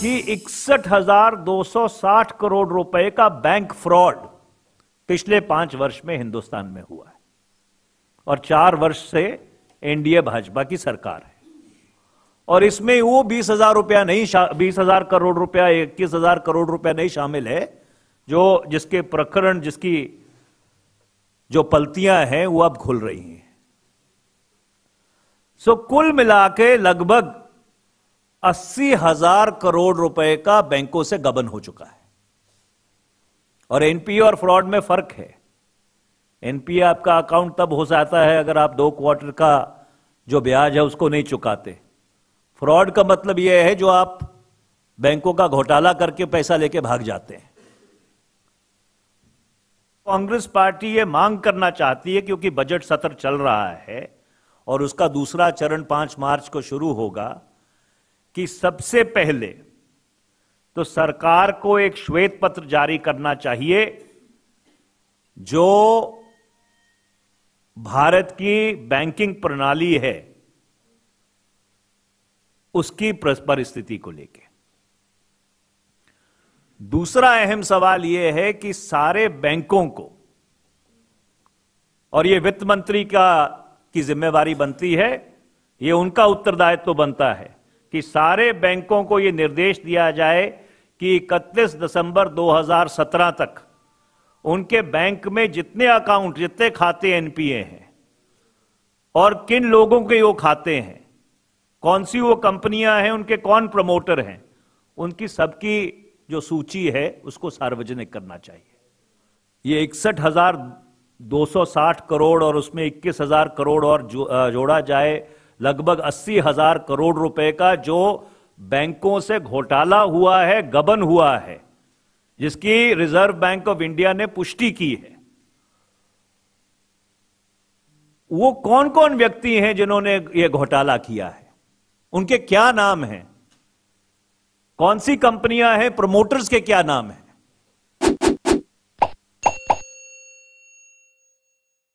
कि इकसठ हजार दो सौ साठ करोड़ रुपए का बैंक फ्रॉड पिछले पांच वर्ष में हिंदुस्तान में हुआ है और चार वर्ष से एनडीए भाजपा की सरकार है और इसमें वो बीस हजार रुपया नहीं बीस हजार करोड़ रुपया इक्कीस हजार करोड़ रुपया नहीं शामिल है जो जिसके प्रकरण जिसकी जो पलतियां हैं वो अब खुल रही हैं सो कुल मिला के लगभग अस्सी हजार करोड़ रुपए का बैंकों से गबन हो चुका है और एनपीए और फ्रॉड में फर्क है एनपीए आपका अकाउंट तब हो जाता है अगर आप दो क्वार्टर का जो ब्याज है उसको नहीं चुकाते फ्रॉड का मतलब यह है जो आप बैंकों का घोटाला करके पैसा लेके भाग जाते हैं कांग्रेस पार्टी ये मांग करना चाहती है क्योंकि बजट सत्र चल रहा है और उसका दूसरा चरण पांच मार्च को शुरू होगा कि सबसे पहले तो सरकार को एक श्वेत पत्र जारी करना चाहिए जो भारत की बैंकिंग प्रणाली है उसकी परिस्थिति को लेकर दूसरा अहम सवाल यह है कि सारे बैंकों को और यह वित्त मंत्री का की जिम्मेवारी बनती है यह उनका उत्तरदायित्व तो बनता है कि सारे बैंकों को यह निर्देश दिया जाए कि 31 दिसंबर 2017 तक उनके बैंक में जितने अकाउंट जितने खाते एनपीए हैं और किन लोगों के वो खाते हैं कौन सी वो कंपनियां हैं उनके कौन प्रमोटर हैं उनकी सबकी जो सूची है उसको सार्वजनिक करना चाहिए ये इकसठ हजार दो सौ साठ करोड़ और उसमें इक्कीस हजार करोड़ और जो, जोड़ा जाए लगभग अस्सी हजार करोड़ रुपए का जो बैंकों से घोटाला हुआ है गबन हुआ है जिसकी रिजर्व बैंक ऑफ इंडिया ने पुष्टि की है वो कौन कौन व्यक्ति हैं जिन्होंने ये घोटाला किया है उनके क्या नाम हैं कौन सी कंपनियां हैं प्रमोटर्स के क्या नाम हैं